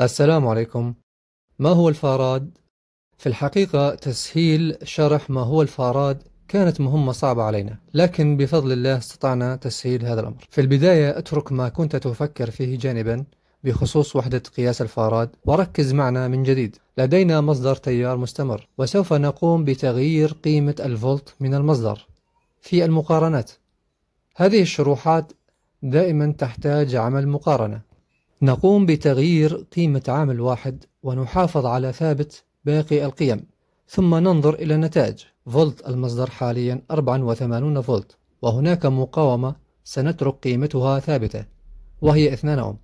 السلام عليكم ما هو الفاراد؟ في الحقيقة تسهيل شرح ما هو الفاراد كانت مهمة صعبة علينا لكن بفضل الله استطعنا تسهيل هذا الأمر في البداية اترك ما كنت تفكر فيه جانبا بخصوص وحدة قياس الفاراد وركز معنا من جديد لدينا مصدر تيار مستمر وسوف نقوم بتغيير قيمة الفولت من المصدر في المقارنات هذه الشروحات دائما تحتاج عمل مقارنة نقوم بتغيير قيمة عامل واحد ونحافظ على ثابت باقي القيم ثم ننظر إلى النتائج فولت المصدر حاليا 84 فولت وهناك مقاومة سنترك قيمتها ثابتة وهي 2 أوم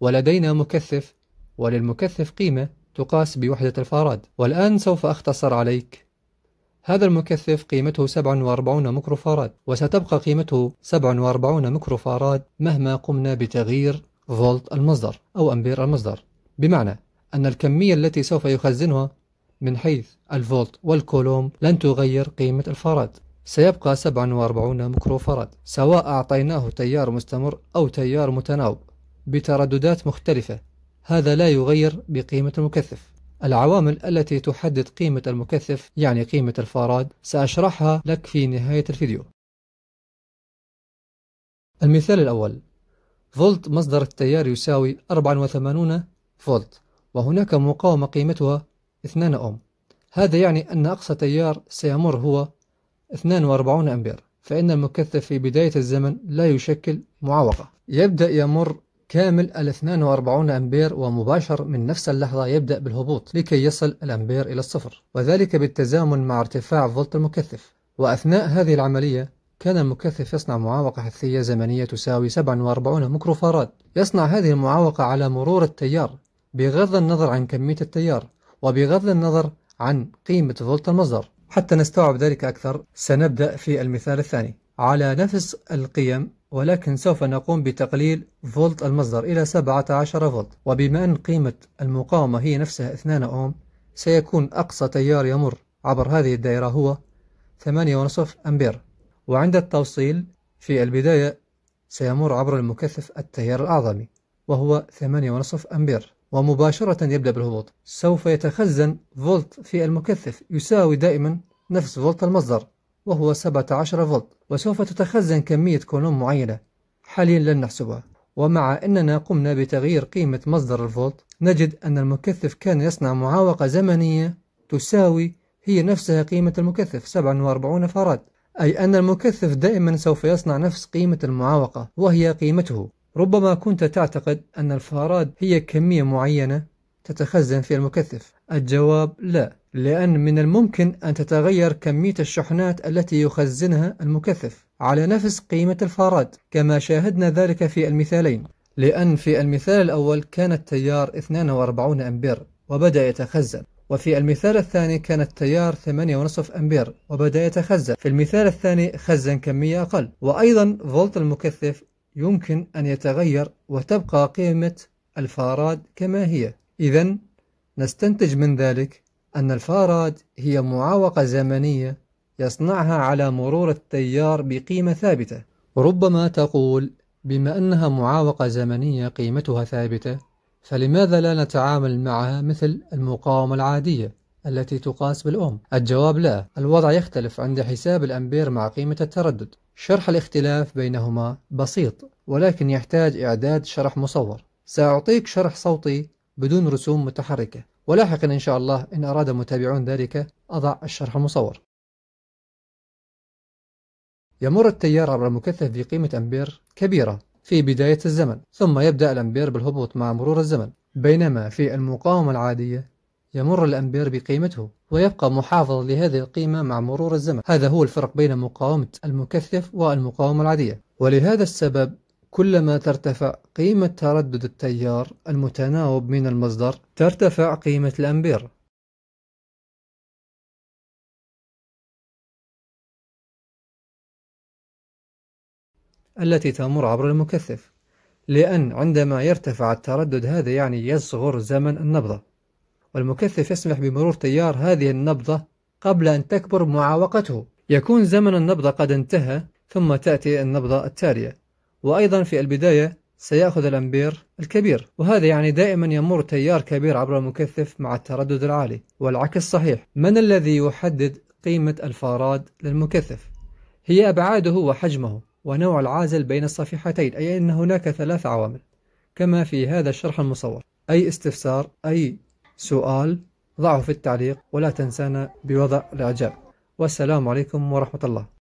ولدينا مكثف وللمكثف قيمة تقاس بوحدة الفاراد والآن سوف أختصر عليك هذا المكثف قيمته 47 ميكروفاراد وستبقى قيمته 47 ميكروفاراد مهما قمنا بتغيير فولت المصدر أو أمبير المصدر بمعنى أن الكمية التي سوف يخزنها من حيث الفولت والكولوم لن تغير قيمة الفراد سيبقى 47 ميكروفاراد سواء أعطيناه تيار مستمر أو تيار متناوب بترددات مختلفة هذا لا يغير بقيمة المكثف العوامل التي تحدد قيمة المكثف يعني قيمة الفاراد سأشرحها لك في نهاية الفيديو المثال الأول فولت مصدر التيار يساوي 84 فولت وهناك مقاومة قيمتها 2 أوم هذا يعني أن أقصى تيار سيمر هو 42 أمبير فإن المكثف في بداية الزمن لا يشكل معوقة يبدأ يمر كامل ال 42 أمبير ومباشر من نفس اللحظة يبدأ بالهبوط لكي يصل الأمبير إلى الصفر وذلك بالتزامن مع ارتفاع فولت المكثف وأثناء هذه العملية كان المكثف يصنع معاوقة حثية زمنية تساوي 47 ميكروفاراد يصنع هذه المعاوقة على مرور التيار بغض النظر عن كمية التيار وبغض النظر عن قيمة فولت المصدر حتى نستوعب ذلك أكثر سنبدأ في المثال الثاني على نفس القيم ولكن سوف نقوم بتقليل فولت المصدر إلى 17 فولت وبما أن قيمة المقاومة هي نفسها 2 أوم سيكون أقصى تيار يمر عبر هذه الدائرة هو 8.5 أمبير وعند التوصيل في البداية سيمر عبر المكثف التيار الأعظمي وهو 8.5 أمبير ومباشرة يبدأ بالهبوط سوف يتخزن فولت في المكثف يساوي دائما نفس فولت المصدر وهو 17 فولت وسوف تتخزن كمية كولوم معينة حاليا لن نحسبها ومع أننا قمنا بتغيير قيمة مصدر الفولت نجد أن المكثف كان يصنع معاوقة زمنية تساوي هي نفسها قيمة المكثف 47 فاراد أي أن المكثف دائما سوف يصنع نفس قيمة المعاوقة وهي قيمته ربما كنت تعتقد أن الفاراد هي كمية معينة تتخزن في المكثف الجواب لا لأن من الممكن أن تتغير كمية الشحنات التي يخزنها المكثف على نفس قيمة الفاراد كما شاهدنا ذلك في المثالين لأن في المثال الأول كان التيار 42 أمبير وبدأ يتخزن وفي المثال الثاني كان التيار 8.5 أمبير وبدأ يتخزن في المثال الثاني خزن كمية أقل وأيضا فولت المكثف يمكن أن يتغير وتبقى قيمة الفاراد كما هي إذا نستنتج من ذلك أن الفاراد هي معاوقة زمنية يصنعها على مرور التيار بقيمة ثابتة ربما تقول بما أنها معاوقة زمنية قيمتها ثابتة فلماذا لا نتعامل معها مثل المقاومة العادية التي تقاس بالأم؟ الجواب لا، الوضع يختلف عند حساب الأمبير مع قيمة التردد. شرح الاختلاف بينهما بسيط، ولكن يحتاج إعداد شرح مصور. سأعطيك شرح صوتي بدون رسوم متحركة، ولاحقا إن شاء الله إن أراد المتابعون ذلك أضع الشرح المصور. يمر التيار عبر المكثف بقيمة أمبير كبيرة في بداية الزمن ثم يبدأ الأمبير بالهبوط مع مرور الزمن بينما في المقاومة العادية يمر الأمبير بقيمته ويبقى محافظ لهذه القيمة مع مرور الزمن هذا هو الفرق بين مقاومة المكثف والمقاومة العادية ولهذا السبب كلما ترتفع قيمة تردد التيار المتناوب من المصدر ترتفع قيمة الأمبير التي تمر عبر المكثف لأن عندما يرتفع التردد هذا يعني يصغر زمن النبضة والمكثف يسمح بمرور تيار هذه النبضة قبل أن تكبر معاوقته يكون زمن النبضة قد انتهى ثم تأتي النبضة التالية وأيضا في البداية سيأخذ الأمبير الكبير وهذا يعني دائما يمر تيار كبير عبر المكثف مع التردد العالي والعكس صحيح من الذي يحدد قيمة الفاراد للمكثف؟ هي أبعاده وحجمه ونوع العازل بين الصفيحتين أي أن هناك ثلاث عوامل كما في هذا الشرح المصور أي استفسار أي سؤال ضعه في التعليق ولا تنسانا بوضع الإعجاب والسلام عليكم ورحمة الله